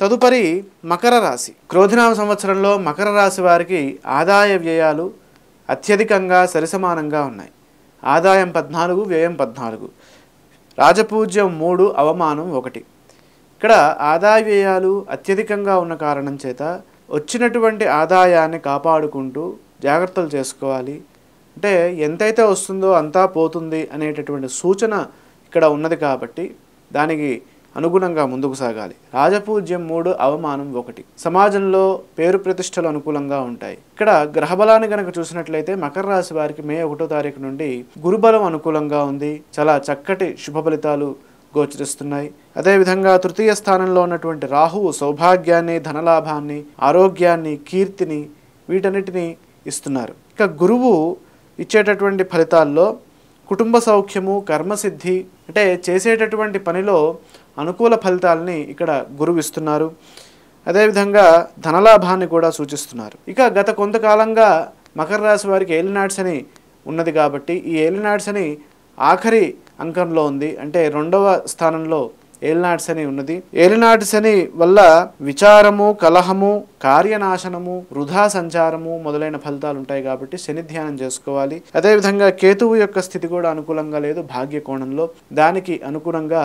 తదుపరి మకర రాశి క్రోధనామ సంవత్సరంలో మకర రాశి వారికి ఆదాయ వ్యయాలు అత్యధికంగా సరిసమానంగా ఉన్నాయి ఆదాయం పద్నాలుగు వ్యయం పద్నాలుగు రాజపూజ్యం మూడు అవమానం ఒకటి ఇక్కడ ఆదాయ వ్యయాలు అత్యధికంగా ఉన్న కారణం చేత వచ్చినటువంటి ఆదాయాన్ని కాపాడుకుంటూ జాగ్రత్తలు చేసుకోవాలి అంటే ఎంతైతే వస్తుందో అంతా పోతుంది అనేటటువంటి సూచన ఇక్కడ ఉన్నది కాబట్టి దానికి అనుగుణంగా ముందుకు సాగాలి రాజపూజ్యం మూడు అవమానం ఒకటి సమాజంలో పేరు ప్రతిష్టలు అనుకూలంగా ఉంటాయి ఇక్కడ గ్రహబలాన్ని కనుక చూసినట్లయితే మకర రాశి వారికి మే ఒకటో తారీఖు నుండి గురుబలం అనుకూలంగా ఉంది చాలా చక్కటి శుభ ఫలితాలు గోచరిస్తున్నాయి అదేవిధంగా తృతీయ స్థానంలో ఉన్నటువంటి రాహువు సౌభాగ్యాన్ని ధనలాభాన్ని ఆరోగ్యాన్ని కీర్తిని వీటన్నిటిని ఇస్తున్నారు ఇక గురువు ఇచ్చేటటువంటి ఫలితాల్లో కుటుంబ సౌఖ్యము కర్మసిద్ధి అంటే చేసేటటువంటి పనిలో అనుకూల ఫలితాలని ఇక్కడ గురువిస్తున్నారు అదేవిధంగా ధనలాభాన్ని కూడా సూచిస్తున్నారు ఇక గత కొంతకాలంగా మకర రాశి వారికి ఏలినాడ్స్ అని ఉన్నది కాబట్టి ఈ ఏలినాడ్స్ అని ఆఖరి అంకంలో ఉంది అంటే రెండవ స్థానంలో ఏలినాటి శని ఉన్నది ఏలినాటి శని వల్ల విచారము కలహము కార్యనాశనము వృధా సంచారము మొదలైన ఫలితాలు ఉంటాయి కాబట్టి శని ధ్యానం చేసుకోవాలి అదేవిధంగా కేతువు యొక్క స్థితి కూడా అనుకూలంగా లేదు భాగ్య కోణంలో దానికి అనుగుణంగా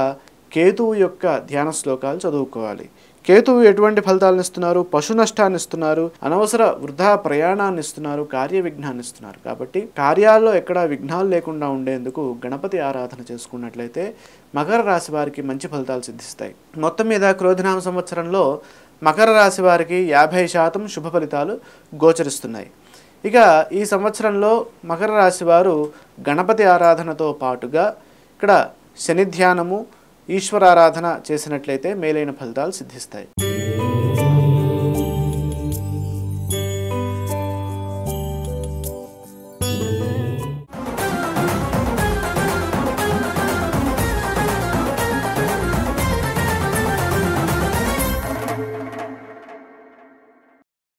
కేతువు యొక్క ధ్యాన శ్లోకాలు చదువుకోవాలి కేతువు ఎటువంటి ఫలితాలను ఇస్తున్నారు పశు నష్టాన్ని ఇస్తున్నారు అనవసర వృధా ప్రయాణాన్ని ఇస్తున్నారు కార్య విఘ్నాన్ని ఇస్తున్నారు కాబట్టి కార్యాల్లో ఎక్కడ విఘ్నాలు లేకుండా ఉండేందుకు గణపతి ఆరాధన చేసుకున్నట్లయితే మకర రాశి వారికి మంచి ఫలితాలు సిద్ధిస్తాయి మొత్తం మీద క్రోధనామ సంవత్సరంలో మకర రాశి వారికి యాభై శాతం శుభ ఫలితాలు గోచరిస్తున్నాయి ఇక ఈ సంవత్సరంలో మకర రాశి వారు గణపతి ఆరాధనతో పాటుగా ఇక్కడ శని ధ్యానము ఈశ్వరారాధన చేసినట్లయితే మేలైన ఫలితాలు సిద్ధిస్తాయి